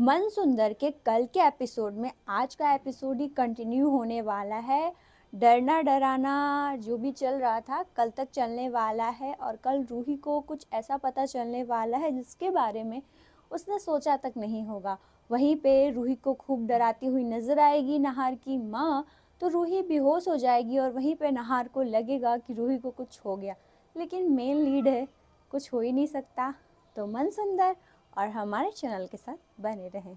मन सुंदर के कल के एपिसोड में आज का एपिसोड ही कंटिन्यू होने वाला है डरना डराना जो भी चल रहा था कल तक चलने वाला है और कल रूही को कुछ ऐसा पता चलने वाला है जिसके बारे में उसने सोचा तक नहीं होगा वहीं पे रूही को खूब डराती हुई नज़र आएगी नहार की माँ तो रूही बेहोश हो जाएगी और वहीं पे नहार को लगेगा कि रूही को कुछ हो गया लेकिन मेन लीड है कुछ हो ही नहीं सकता तो मन सुंदर और हमारे चैनल के साथ बने रहें